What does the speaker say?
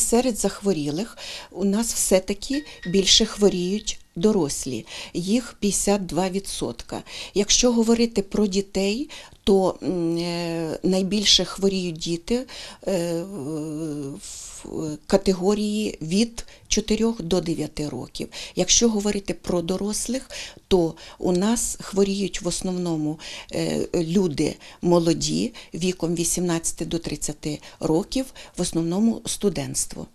Серед захворілих у нас все-таки більше хворіють дорослі, їх 52%. Якщо говорити про дітей, то е, найбільше хворіють діти е, Е, категорії від 4 до 9 років. Якщо говорити про дорослих, то у нас хворіють в основному е, люди молоді віком 18 до 30 років, в основному студентство.